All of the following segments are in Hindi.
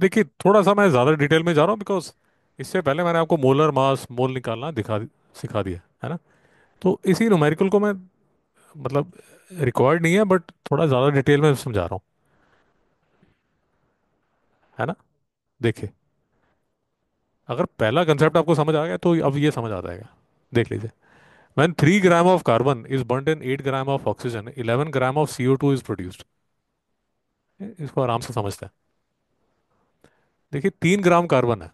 देखिए थोड़ा सा मैं ज़्यादा डिटेल में जा रहा हूँ बिकॉज इससे पहले मैंने आपको मोलर मास मोल निकालना दिखा सिखा दिया है ना तो इसी न्यूमेरिकल को मैं मतलब रिक्वायर्ड नहीं है बट थोड़ा ज़्यादा डिटेल में समझा रहा हूँ है ना देखिए अगर पहला कंसेप्ट आपको समझ आ गया तो अब ये समझ आ जाएगा देख लीजिए gram of carbon is burn in eight gram of oxygen eleven gram of C O two is produced इसको आराम से समझते हैं देखिए तीन ग्राम कार्बन है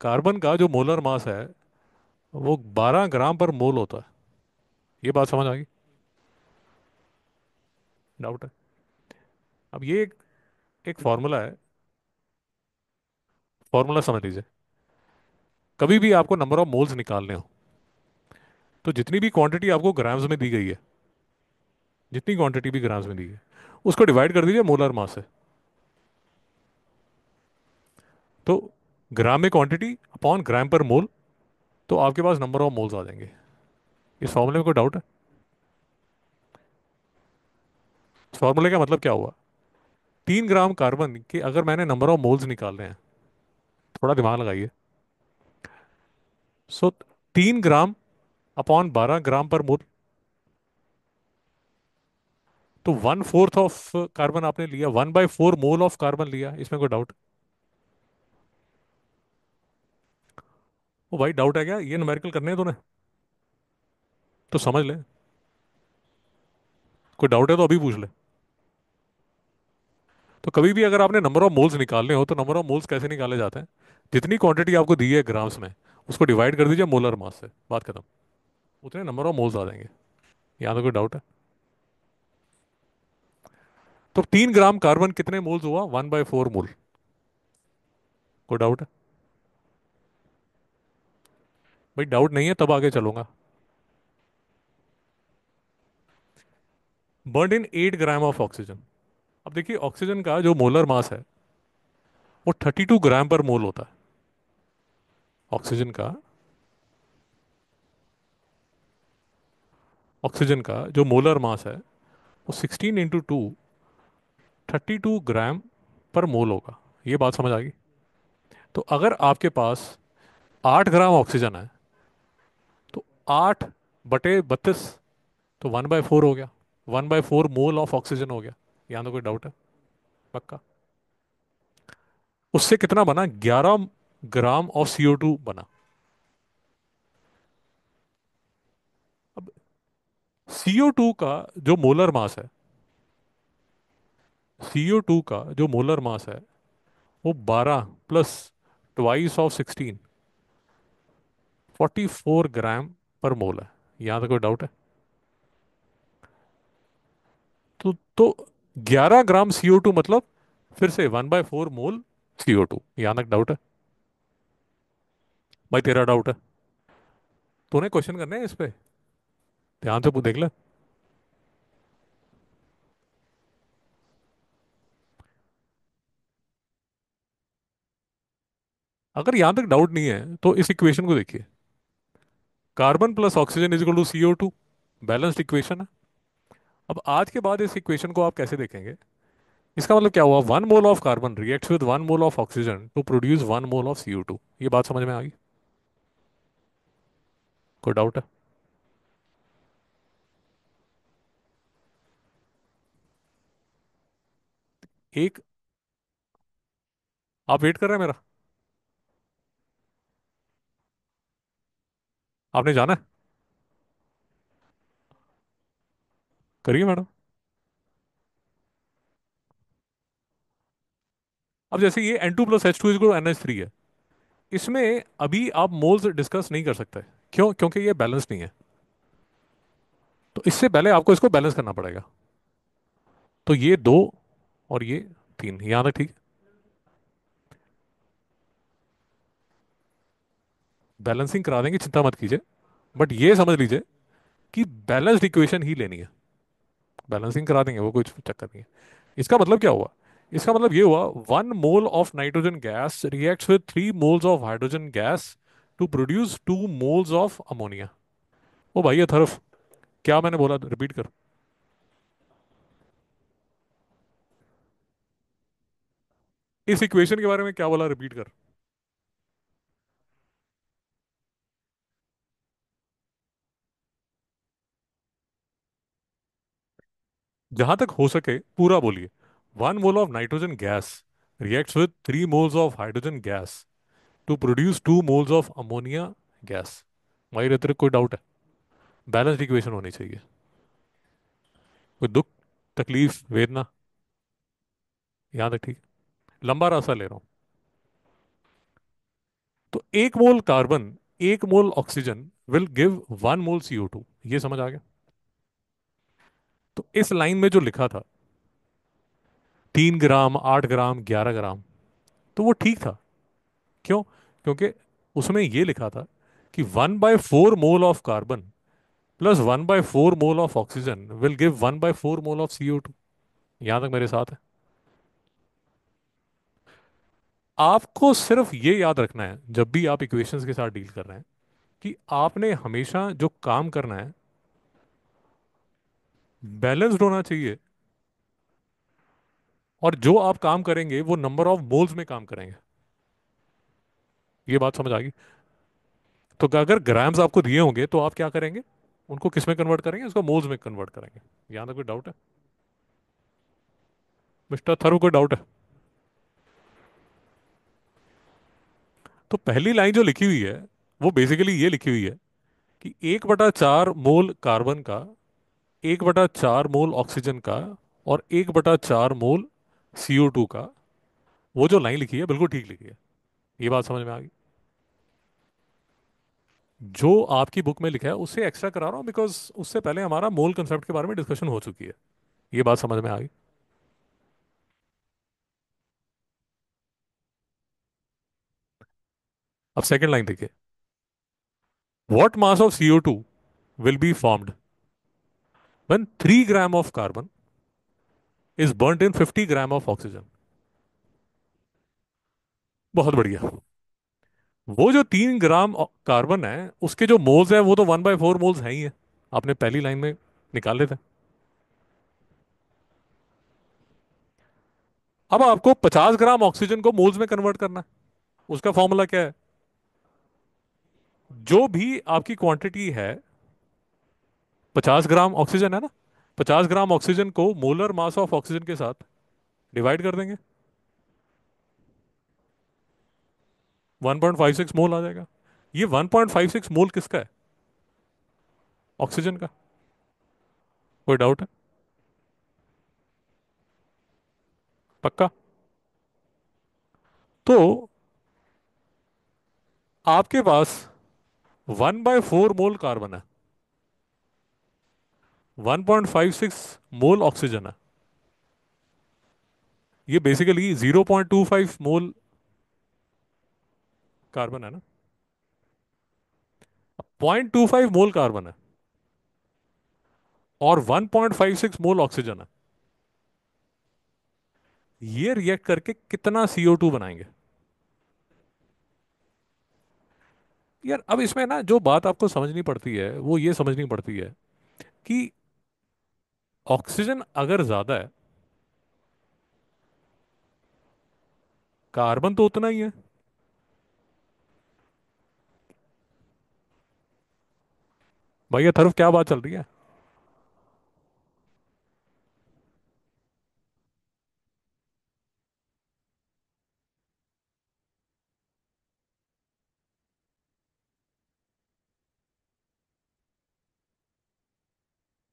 कार्बन का जो मोलर मास है वो बारह ग्राम पर मोल होता है ये बात समझ आ गई डाउट है अब ये एक एक फॉर्मूला है फॉर्मूला समझ लीजिए कभी भी आपको नंबर ऑफ मोल्स निकालने हो तो जितनी भी क्वांटिटी आपको ग्राम्स में दी गई है जितनी क्वांटिटी भी ग्राम्स में दी गई है उसको डिवाइड कर दीजिए मोलर मास से तो ग्राम में quantity upon gram per mole तो आपके पास नंबर ऑफ मोल्स आ जाएंगे इस फॉर्मूले में कोई डाउट है फॉर्मूले का मतलब क्या हुआ तीन ग्राम कार्बन के अगर मैंने नंबर ऑफ मोल्स निकालने हैं थोड़ा दिमाग लगाइए सो तीन ग्राम अपॉन बारह ग्राम पर मोल तो वन फोर्थ ऑफ कार्बन आपने लिया one by four mole of carbon लिया इसमें कोई डाउट वो भाई डाउट है क्या ये न्यूमेरिकल करने हैं तूने तो समझ ले कोई डाउट है तो अभी पूछ ले तो कभी भी अगर आपने नंबर ऑफ मोल्स निकालने हो तो नंबर ऑफ मोल्स कैसे निकाले जाते हैं जितनी क्वांटिटी आपको दी है ग्राम्स में उसको डिवाइड कर दीजिए मोलर मास से बात खत्म उतने नंबर ऑफ मोल्स आ जाएंगे यहाँ तो कोई डाउट है तो तीन ग्राम कार्बन कितने मोल्स हुआ वन बाय फोर मोल कोई डाउट है भाई डाउट नहीं है तब आगे चलूंगा burn in eight gram of oxygen अब देखिए ऑक्सीजन का जो मोलर मास है वो थर्टी टू ग्राम पर मोल होता है ऑक्सीजन का ऑक्सीजन का जो मोलर मास है वो sixteen into two thirty two gram per mole होगा ये बात समझ आ गई तो अगर आपके पास आठ ग्राम ऑक्सीजन है आठ बटे बत्तीस तो वन बाय फोर हो गया one by four mole of oxygen हो गया यहां तो कोई डाउट है पक्का उससे कितना बना ग्यारह ग्राम ऑफ सीओ टू बना अब सीओ टू का जो मोलर मास है सीओ टू का जो मोलर मास है वो बारह plus twice of sixteen forty four gram per mole है यहां तक तो कोई डाउट है तो तो 11 ग्राम CO2 मतलब फिर से one by four mole CO two यहां तक डाउट है भाई तेरा डाउट है तूने क्वेश्चन करने हैं इस पे ध्यान से देख ले अगर यहां तक डाउट नहीं है तो इस इक्वेशन को देखिए carbon plus oxygen is to C O two balanced equation है अब आज के बाद इस इक्वेशन को आप कैसे देखेंगे इसका मतलब क्या हुआ one mole of carbon reacts with one mole of oxygen to produce one mole of C O two ये बात समझ में आ गई कोई डाउट है एक आप वेट कर रहे हैं मेरा आपने जाना है करिए मैडम अब जैसे ये N two plus H two is N H three है इसमें अभी आप मोल्स डिस्कस नहीं कर सकते क्यों क्योंकि ये बैलेंस नहीं है तो इससे पहले आपको इसको बैलेंस करना पड़ेगा तो ये दो और ये तीन यहां तक ठीक बैलेंसिंग करा देंगे चिंता मत कीजिए बट ये समझ लीजिए कि बैलेंस्ड इक्वेशन ही लेनी है बैलेंसिंग करा देंगे वो कुछ चक्कर नहीं है इसका मतलब क्या हुआ इसका मतलब ये हुआ one mole of nitrogen gas react with three moles of hydrogen gas to produce two moles of ammonia ओ भाई अथर्फ क्या मैंने बोला रिपीट कर इस इक्वेशन के बारे में क्या बोला रिपीट कर जहां तक हो सके पूरा बोलिए one mole of nitrogen gas reacts with three moles of hydrogen gas to produce two moles of ammonia gas वही रहते कोई डाउट है बैलेंस्ड इक्वेशन होनी चाहिए कोई दुख तकलीफ वेदना यहां तक ठीक लंबा रास्ता ले रहा हूं तो एक मोल कार्बन एक mole oxygen will give one mole CO two ये समझ आ गया तो इस लाइन में जो लिखा था तीन ग्राम आठ ग्राम ग्यारह ग्राम तो वो ठीक था क्यों क्योंकि उसमें ये लिखा था कि one by four mole of carbon plus one by four mole of oxygen will give one by four mole of CO two यहां तक मेरे साथ है आपको सिर्फ ये याद रखना है जब भी आप इक्वेशंस के साथ डील कर रहे हैं कि आपने हमेशा जो काम करना है बैलेंस्ड होना चाहिए और जो आप काम करेंगे वो नंबर ऑफ मोल्स में काम करेंगे ये बात समझ आ गई तो अगर ग्राम्स आपको दिए होंगे तो आप क्या करेंगे उनको किस में कन्वर्ट करेंगे उसको मोल्स में कन्वर्ट करेंगे यहां तक तो कोई डाउट है मिस्टर थरू कोई डाउट है तो पहली लाइन जो लिखी हुई है वो बेसिकली ये लिखी हुई है कि एक बटा चार मोल कार्बन का एक बटा चार मोल ऑक्सीजन का और एक बटा चार मोल सी ओ टू का वो जो लाइन लिखी है बिल्कुल ठीक लिखी है ये बात समझ में आ गई जो आपकी बुक में लिखा है उससे एक्स्ट्रा करा रहा हूं बिकॉज उससे पहले हमारा मोल कंसेप्ट के बारे में डिस्कशन हो चुकी है ये बात समझ में आ गई अब सेकेंड लाइन देखिए what mass of CO two will be formed when 3 gram of carbon is burnt in 50 gram of oxygen बहुत बढ़िया वो जो तीन ग्राम कार्बन है उसके जो मोल्स है वो तो वन बाय फोर मोल्स है ही है आपने पहली लाइन में निकाल लेते अब आपको पचास ग्राम ऑक्सीजन को मोल्स में कन्वर्ट करना है उसका फॉर्मूला क्या है जो भी आपकी क्वांटिटी है पचास ग्राम ऑक्सीजन है ना पचास ग्राम ऑक्सीजन को मोलर मास ऑफ ऑक्सीजन के साथ डिवाइड कर देंगे 1.56 मोल आ जाएगा ये 1.56 मोल किसका है ऑक्सीजन का कोई डाउट है पक्का तो आपके पास one by four mole carbon है 1.56 मोल ऑक्सीजन है ये बेसिकली 0.25 मोल कार्बन है ना 0.25 मोल कार्बन है और 1.56 मोल ऑक्सीजन है ये रिएक्ट करके कितना CO2 बनाएंगे यार अब इसमें ना जो बात आपको समझनी पड़ती है वो ये समझनी पड़ती है कि ऑक्सीजन अगर ज्यादा है कार्बन तो उतना ही है भैया थर्फ क्या बात चल रही है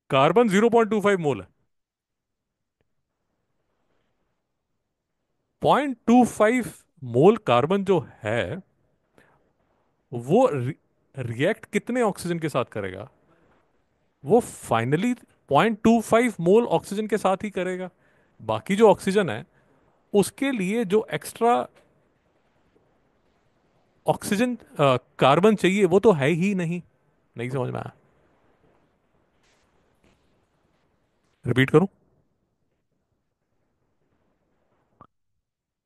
कार्बन 0.25 मोल है 0.25 मोल कार्बन जो है वो रिएक्ट कितने ऑक्सीजन के साथ करेगा वो फाइनली 0.25 मोल ऑक्सीजन के साथ ही करेगा बाकी जो ऑक्सीजन है उसके लिए जो एक्स्ट्रा ऑक्सीजन कार्बन चाहिए वो तो है ही नहीं नहीं समझ में आया रिपीट करूं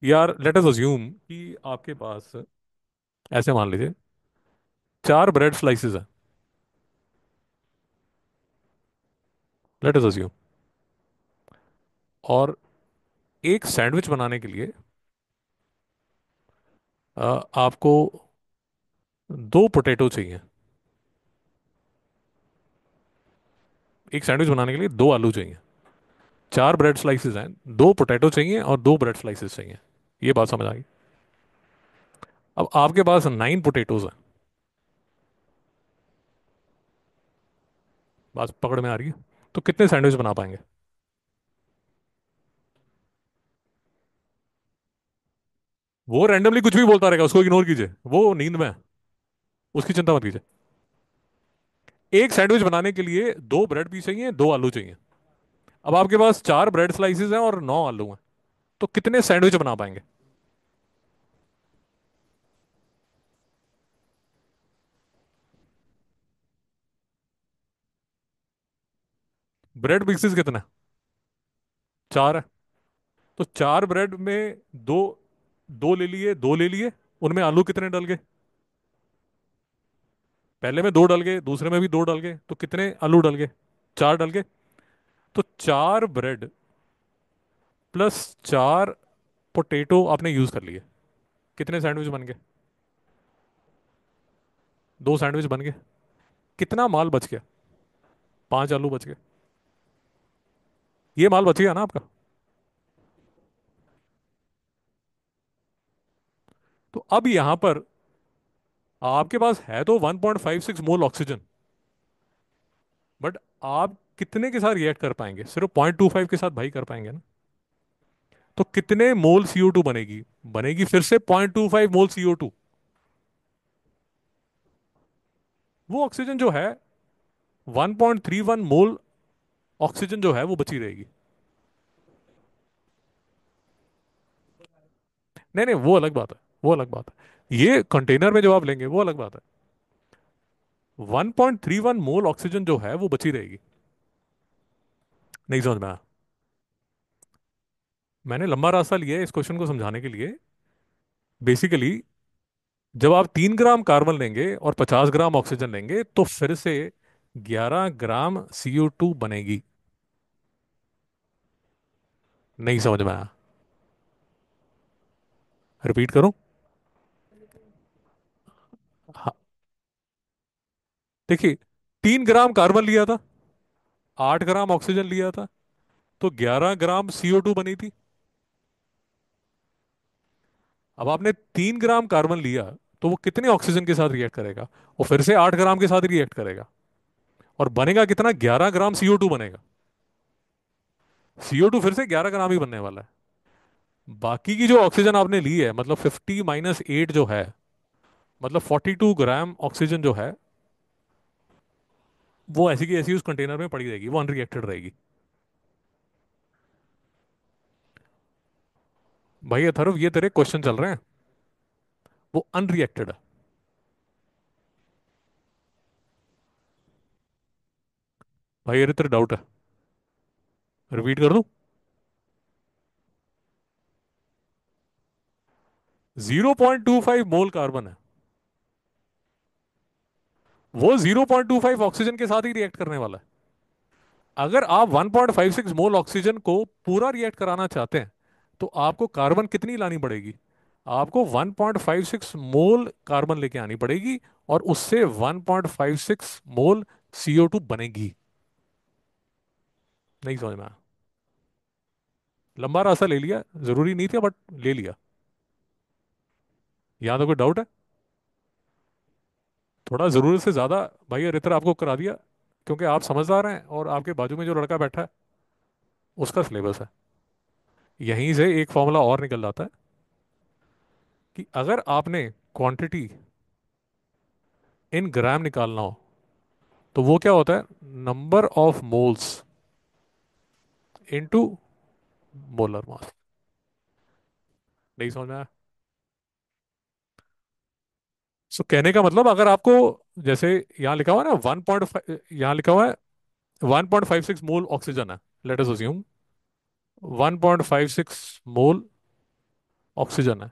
यार लेट अस अज्यूम कि आपके पास ऐसे मान लीजिए चार ब्रेड स्लाइसेस हैं लेट अस अज्यूम और एक सैंडविच बनाने के लिए आपको दो पोटैटो चाहिए एक सैंडविच बनाने के लिए दो आलू चाहिए चार ब्रेड स्लाइसेस हैं दो पोटैटो चाहिए और दो ब्रेड स्लाइसेस चाहिए ये बात समझ आ गई अब आपके पास नाइन पोटैटोज हैं बात पकड़ में आ रही है तो कितने सैंडविच बना पाएंगे वो रैंडमली कुछ भी बोलता रहेगा उसको इग्नोर कीजिए वो नींद में उसकी चिंता मत कीजिए एक सैंडविच बनाने के लिए दो ब्रेड पीस चाहिए दो आलू चाहिए अब आपके पास चार ब्रेड स्लाइसेस हैं और नौ आलू हैं तो कितने सैंडविच बना पाएंगे ब्रेड पीसेस कितना चार है तो चार ब्रेड में दो दो ले लिए दो ले लिए उनमें आलू कितने डल गए पहले में दो डल गए दूसरे में भी दो डल गए तो कितने आलू डल गए चार डल गए तो चार ब्रेड प्लस चार पोटेटो आपने यूज कर लिए कितने सैंडविच बन गए दो सैंडविच बन गए कितना माल बच गया पांच आलू बच गए ये माल बच गया ना आपका तो अब यहां पर आपके पास है तो 1.56 मोल ऑक्सीजन बट आप कितने के साथ रिएक्ट कर पाएंगे सिर्फ 0.25 के साथ भाई कर पाएंगे ना तो कितने मोल सीओ टू बनेगी बनेगी फिर से 0.25 मोल सीओ टू वो ऑक्सीजन जो है 1.31 मोल ऑक्सीजन जो है वो बची रहेगी नहीं नहीं वो अलग बात है वो अलग बात है ये कंटेनर में जो आप लेंगे वो अलग बात है 1.31 मोल ऑक्सीजन जो है वो बची रहेगी नहीं समझ में मैंने लंबा रास्ता लिया है इस क्वेश्चन को समझाने के लिए बेसिकली जब आप तीन ग्राम कार्बन लेंगे और पचास ग्राम ऑक्सीजन लेंगे तो फिर से ग्यारह ग्राम सीओ टू बनेगी नहीं समझ में आया रिपीट करूं हाँ। देखिए तीन ग्राम कार्बन लिया था आठ ग्राम ऑक्सीजन लिया था तो ग्यारह ग्राम सीओ टू बनी थी अब आपने तीन ग्राम कार्बन लिया तो वो कितने ऑक्सीजन के साथ रिएक्ट करेगा वो फिर से आठ ग्राम के साथ रिएक्ट करेगा और बनेगा कितना ग्यारह ग्राम सीओ टू बनेगा सीओ टू फिर से ग्यारह ग्राम ही बनने वाला है बाकी की जो ऑक्सीजन आपने ली है मतलब फिफ्टी माइनस एट जो है मतलब 42 ग्राम ऑक्सीजन जो है वो ऐसी की ऐसी उस कंटेनर में पड़ी रहेगी वो अनरिएक्टेड रहेगी भाई अथर्व ये तेरे क्वेश्चन चल रहे हैं वो अनरिएक्टेड है भाई अरे तेरे डाउट है रिपीट कर दू zero point two five mole carbon है वो 0.25 ऑक्सीजन के साथ ही रिएक्ट करने वाला है अगर आप 1.56 मोल ऑक्सीजन को पूरा रिएक्ट कराना चाहते हैं तो आपको कार्बन कितनी लानी पड़ेगी आपको 1.56 मोल कार्बन लेके आनी पड़ेगी और उससे 1.56 मोल CO2 बनेगी नहीं समझ में लंबा रास्ता ले लिया जरूरी नहीं था बट ले लिया यहां तो कोई डाउट है थोड़ा ज़रूरत से ज़्यादा भाई इतना आपको करा दिया क्योंकि आप समझदार हैं और आपके बाजू में जो लड़का बैठा है उसका सिलेबस है यहीं से एक फॉर्मूला और निकल जाता है कि अगर आपने क्वांटिटी इन ग्राम निकालना हो तो वो क्या होता है number of moles into molar mass नहीं समझ में आया सो so, कहने का मतलब अगर आपको जैसे यहाँ लिखा हुआ है ना वन पॉइंट फाइव यहाँ लिखा हुआ है one point five six mole oxygen है let us assume one point five six mole oxygen है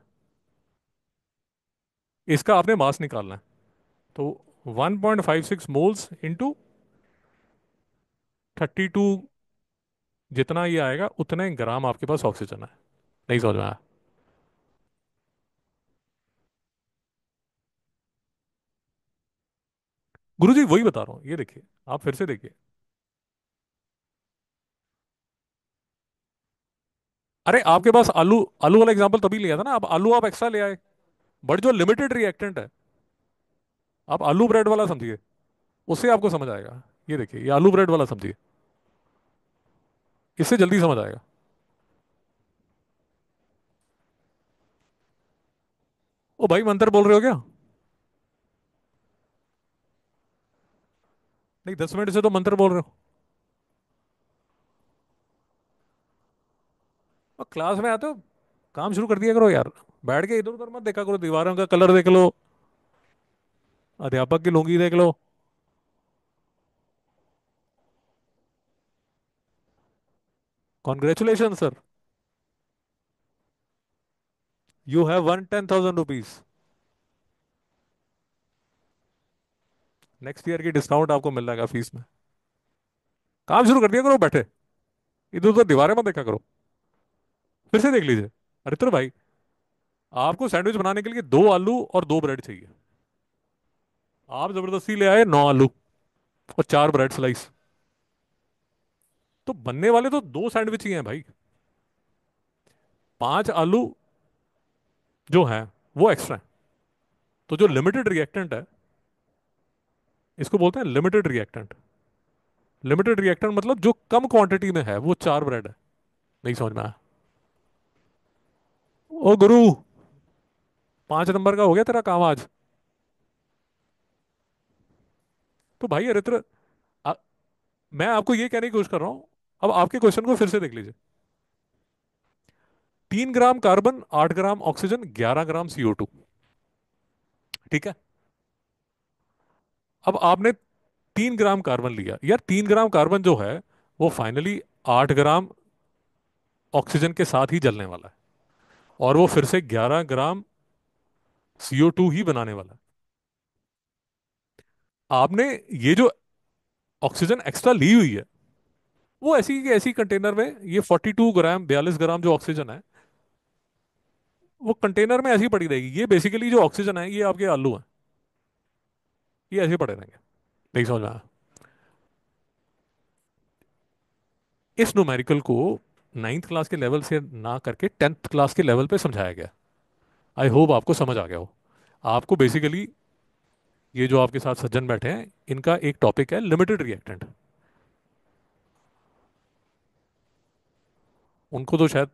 इसका आपने मास निकालना है तो one point five six moles into thirty two जितना ये आएगा उतने ग्राम आपके पास ऑक्सीजन है नहीं समझ में आया गुरु जी वही बता रहा हूँ ये देखिए आप फिर से देखिए अरे आपके पास आलू आलू वाला एग्जाम्पल तभी लिया था ना आप आलू आप एक्स्ट्रा ले आए बट जो लिमिटेड रिएक्टेंट है आप आलू ब्रेड वाला समझिए उससे आपको समझ आएगा ये देखिए ये आलू ब्रेड वाला समझिए इससे जल्दी समझ आएगा ओ भाई मंत्र बोल रहे हो क्या नहीं दस मिनट से तो मंत्र बोल रहे हो क्लास में आते हो काम शुरू कर दिया करो यार बैठ के इधर उधर मत देखा करो दीवारों का कलर देख लो अध्यापक की लुंगी देख लो congratulation sir you have won ten thousand rupees next year की डिस्काउंट आपको मिल जाएगा फीस में काम शुरू कर दिया करो बैठे इधर उधर दीवारें मत देखा करो फिर से देख लीजिए अरे तो भाई आपको सैंडविच बनाने के लिए दो आलू और दो ब्रेड चाहिए आप जबरदस्ती ले आए नौ आलू और चार ब्रेड स्लाइस तो बनने वाले तो दो सैंडविच ही हैं भाई पांच आलू जो हैं वो एक्स्ट्रा है तो जो लिमिटेड रिएक्टेंट है इसको बोलते हैं लिमिटेड रिएक्टेंट लिमिटेड रिएक्टेंट मतलब जो कम क्वांटिटी में है वो चार ब्रेड है नहीं समझ में आया ओ गुरु पांच नंबर का हो गया तेरा काम आज तो भाई अरित्र मैं आपको ये कहने की कोशिश कर रहा हूं अब आपके क्वेश्चन को फिर से देख लीजिए तीन ग्राम कार्बन आठ ग्राम ऑक्सीजन ग्यारह ग्राम सीओ टू ठीक है अब आपने तीन ग्राम कार्बन लिया यार तीन ग्राम कार्बन जो है वो फाइनली आठ ग्राम ऑक्सीजन के साथ ही जलने वाला है और वो फिर से ग्यारह ग्राम सीओ टू ही बनाने वाला है आपने ये जो ऑक्सीजन एक्स्ट्रा ली हुई है वो ऐसी कि ऐसी कंटेनर में ये फोर्टी टू ग्राम बयालीस ग्राम जो ऑक्सीजन है वो कंटेनर में ऐसी पड़ी रहेगी ये बेसिकली जो ऑक्सीजन है ये आपके आलू हैं ये ऐसे पड़े रहेंगे नहीं समझ में आया इस नोमेरिकल को नाइन्थ क्लास के लेवल से ना करके टेंथ क्लास के लेवल पे समझाया गया आई होप आपको समझ आ गया हो आपको बेसिकली ये जो आपके साथ सज्जन बैठे हैं इनका एक टॉपिक है लिमिटेड रिएक्टेंट उनको तो शायद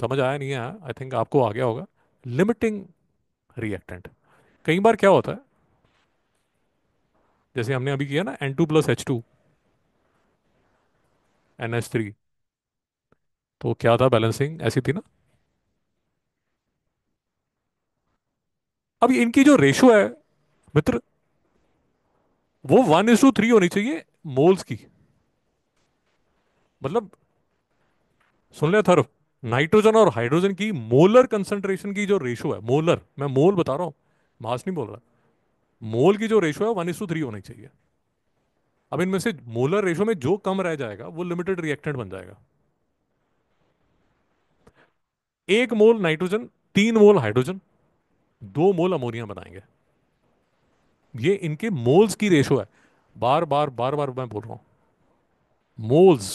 समझ आया नहीं आया आई थिंक आपको आ गया होगा लिमिटिंग रिएक्टेंट कई बार क्या होता है जैसे हमने अभी किया ना N two plus H two N H three तो क्या था बैलेंसिंग ऐसी थी ना अब इनकी जो रेशो है मित्र वो वन इज टू थ्री होनी चाहिए मोल्स की मतलब सुन ले थर नाइट्रोजन और हाइड्रोजन की मोलर कंसंट्रेशन की जो रेशो है मोलर मैं मोल बता रहा हूं मास नहीं बोल रहा मोल की जो रेशो है वन इज टू थ्री होनी चाहिए अब इनमें से मोलर रेशो में जो कम रह जाएगा वो लिमिटेड रिएक्टेंट बन जाएगा एक मोल नाइट्रोजन तीन मोल हाइड्रोजन दो मोल अमोनिया बनाएंगे ये इनके मोल्स की रेशो है बार बार बार बार मैं बोल रहा हूं मोल्स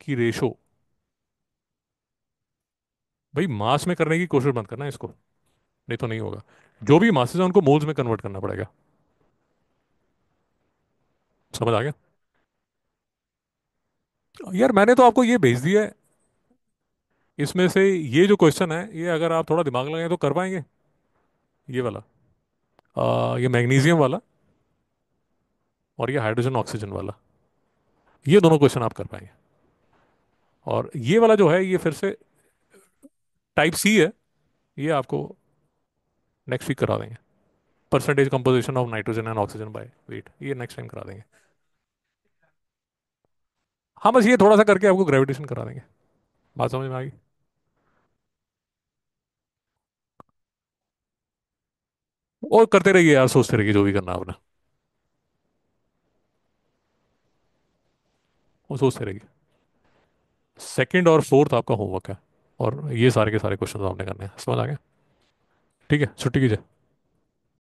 की रेशो भाई मास में करने की कोशिश मत करना इसको नहीं तो नहीं होगा जो भी मासेज है उनको मोल्स में कन्वर्ट करना पड़ेगा समझ आ गया यार मैंने तो आपको ये भेज दिया है इसमें से ये जो क्वेश्चन है ये अगर आप थोड़ा दिमाग लगाएं तो कर पाएंगे ये वाला आ, ये मैग्नीशियम वाला और ये हाइड्रोजन ऑक्सीजन वाला ये दोनों क्वेश्चन आप कर पाएंगे और ये वाला जो है ये फिर से टाइप सी है ये आपको नेक्स्ट वीक करा देंगे percentage composition of nitrogen and oxygen by weight ये नेक्स्ट टाइम करा देंगे हाँ बस ये थोड़ा सा करके आपको ग्रेविटेशन करा देंगे बात समझ में आ गई और करते रहिए यार सोचते रहिए जो भी करना आपने वो सोचते रहिए सेकंड और फोर्थ आपका होमवर्क है और ये सारे के सारे क्वेश्चन आपने करने हैं समझ आ गया ठीक है छुट्टी कीजिए